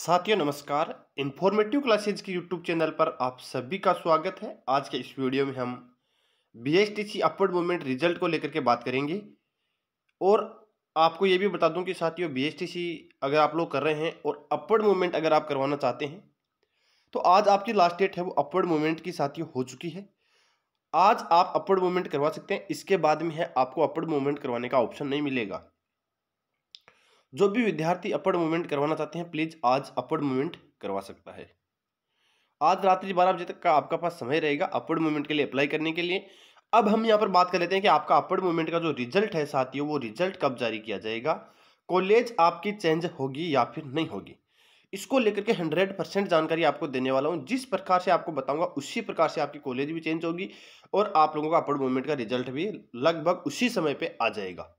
साथियों नमस्कार informative classes के यूट्यूब चैनल पर आप सभी का स्वागत है आज के इस वीडियो में हम B S T C upward movement result को लेकर के बात करेंगे और आपको ये भी बता दूं कि साथियों बी एस टी सी अगर आप लोग कर रहे हैं और अपवर्ड मूवमेंट अगर आप करवाना चाहते हैं तो आज आपकी लास्ट डेट है वो अपवर्ड मूवमेंट की साथियों हो चुकी है आज आप अपवर्ड मूवमेंट करवा सकते हैं इसके बाद में है आपको अपवर्ड मूवमेंट करवाने का ऑप्शन नहीं मिलेगा जो भी विद्यार्थी अपर्ड मूवमेंट करवाना चाहते हैं प्लीज़ आज अपर्ड मूवमेंट करवा सकता है आज रात्रि बारह बजे तक का आपका पास समय रहेगा अपवर्ड मूवमेंट के लिए अप्लाई करने के लिए अब हम यहाँ पर बात कर लेते हैं कि आपका अपर्ड मूवमेंट का जो रिजल्ट है साथियों वो रिजल्ट कब जारी किया जाएगा कॉलेज आपकी चेंज होगी या फिर नहीं होगी इसको लेकर के हंड्रेड परसेंट जानकारी आपको देने वाला हूँ जिस प्रकार से आपको बताऊंगा उसी प्रकार से आपकी कॉलेज भी चेंज होगी और आप लोगों का अपर्ड मूवमेंट का रिजल्ट भी लगभग उसी समय पर आ जाएगा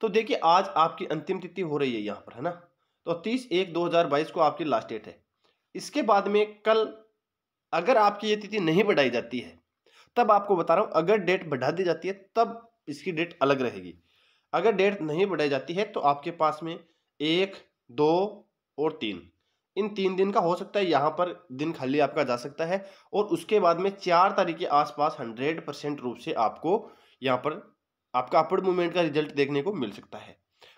तो देखिए आज आपकी अंतिम तिथि हो रही है यहाँ पर है ना तो तीस एक दो हज़ार बाईस को आपकी लास्ट डेट है इसके बाद में कल अगर आपकी ये तिथि नहीं बढ़ाई जाती है तब आपको बता रहा हूँ अगर डेट बढ़ा दी जाती है तब इसकी डेट अलग रहेगी अगर डेट नहीं बढ़ाई जाती है तो आपके पास में एक दो और तीन इन तीन दिन का हो सकता है यहाँ पर दिन खाली आपका जा सकता है और उसके बाद में चार तारीख के आसपास हंड्रेड परसेंट रूप से आपको यहाँ पर आपका अपर मूवमेंट का रिजल्ट देखने को मिल सकता है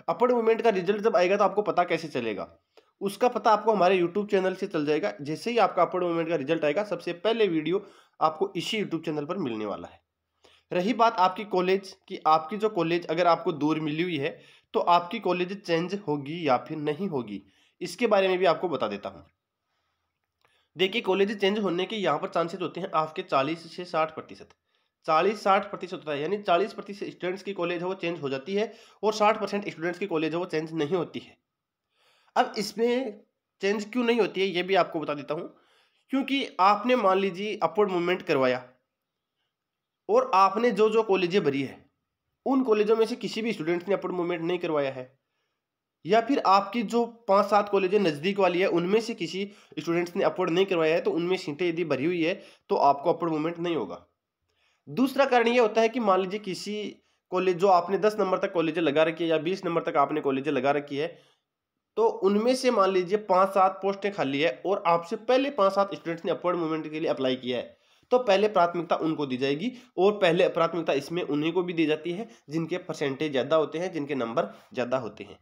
अपर मूवमेंट का रिजल्ट जब आएगा तो आपको पता कैसे चलेगा उसका पता आपको हमारे यूट्यूब चैनल से चल जाएगा जैसे ही आपका अपवर्ड मूवमेंट का रिजल्ट आएगा सबसे पहले वीडियो आपको इसी यूट्यूब चैनल पर मिलने वाला है रही बात आपकी कॉलेज की आपकी जो कॉलेज अगर आपको दूर मिली हुई है तो आपकी कॉलेज चेंज होगी या फिर नहीं होगी इसके बारे में भी आपको बता देता हूँ देखिए कॉलेज चेंज होने के यहाँ पर चांसेस होते हैं आपके चालीस से साठ प्रतिशत चालीस साठ प्रतिशत होता है यानी चालीस प्रतिशत स्टूडेंट्स की कॉलेज है वो चेंज हो जाती है और साठ परसेंट स्टूडेंट्स की कॉलेज है वो चेंज नहीं होती है अब इसमें चेंज क्यों नहीं होती है ये भी आपको बता देता हूँ क्योंकि आपने मान लीजिए अपवर्ड मूवमेंट करवाया और आपने जो जो कॉलेजें भरी है उन कॉलेजों में से किसी भी स्टूडेंट्स ने अपवर्ड मूवमेंट नहीं करवाया है या फिर आपकी जो पाँच सात कॉलेजें नज़दीक वाली है उनमें से किसी स्टूडेंट्स ने अपवर्ड नहीं करवाया है तो उनमें सीटें यदि भरी हुई है तो आपको अपवर्ड मूवमेंट नहीं होगा दूसरा कारण ये होता है कि मान लीजिए किसी कॉलेज जो आपने दस नंबर तक कॉलेजें लगा रखी है या बीस नंबर तक आपने कॉलेज लगा रखी है तो उनमें से मान लीजिए पांच सात पोस्टें खाली है और आपसे पहले पांच सात स्टूडेंट्स ने अपवर्ड मूवमेंट के लिए अप्लाई किया है तो पहले प्राथमिकता उनको दी जाएगी और पहले प्राथमिकता इसमें उन्हीं को भी दी जाती है जिनके परसेंटेज ज़्यादा होते हैं जिनके नंबर ज़्यादा होते हैं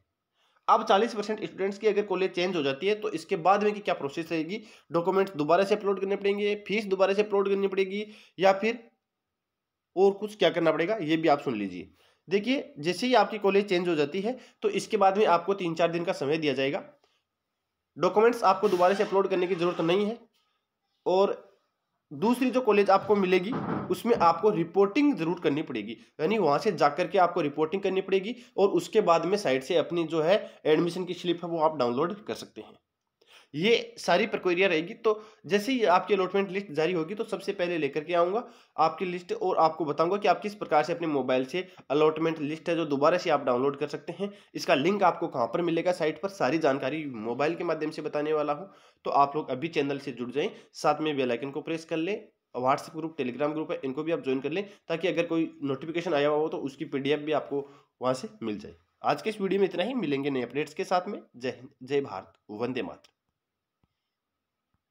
अब 40 परसेंट स्टूडेंट्स की अगर कॉलेज चेंज हो जाती है तो इसके बाद में कि क्या प्रोसेस रहेगी डॉक्यूमेंट्स दोबारा से अपलोड करने पड़ेंगे फीस दोबारा से अपलोड करनी पड़ेगी या फिर और कुछ क्या करना पड़ेगा ये भी आप सुन लीजिए देखिए जैसे ही आपकी कॉलेज चेंज हो जाती है तो इसके बाद में आपको तीन चार दिन का समय दिया जाएगा डॉक्यूमेंट्स आपको दोबारा से अपलोड करने की ज़रूरत नहीं है और दूसरी जो कॉलेज आपको मिलेगी उसमें आपको रिपोर्टिंग ज़रूर करनी पड़ेगी यानी वहाँ से जा के आपको रिपोर्टिंग करनी पड़ेगी और उसके बाद में साइड से अपनी जो है एडमिशन की स्लिप है वो आप डाउनलोड कर सकते हैं ये सारी प्रक्रिया रहेगी तो जैसे ही आपकी अलॉटमेंट लिस्ट जारी होगी तो सबसे पहले लेकर के आऊँगा आपकी लिस्ट और आपको बताऊँगा कि आप किस प्रकार से अपने मोबाइल से अलॉटमेंट लिस्ट है जो दोबारा से आप डाउनलोड कर सकते हैं इसका लिंक आपको कहाँ पर मिलेगा साइट पर सारी जानकारी मोबाइल के माध्यम से बताने वाला हूँ तो आप लोग अभी चैनल से जुड़ जाएँ साथ में बेलाइकन को प्रेस कर लें व्हाट्सएप ग्रुप टेलीग्राम ग्रुप है इनको भी आप ज्वाइन कर लें ताकि अगर कोई नोटिफिकेशन आया हुआ हो तो उसकी पीडीएफ भी आपको वहाँ से मिल जाए आज के इस वीडियो में इतना ही मिलेंगे नए अपडेट्स के साथ में जय हिंद जय भारत वंदे मातृ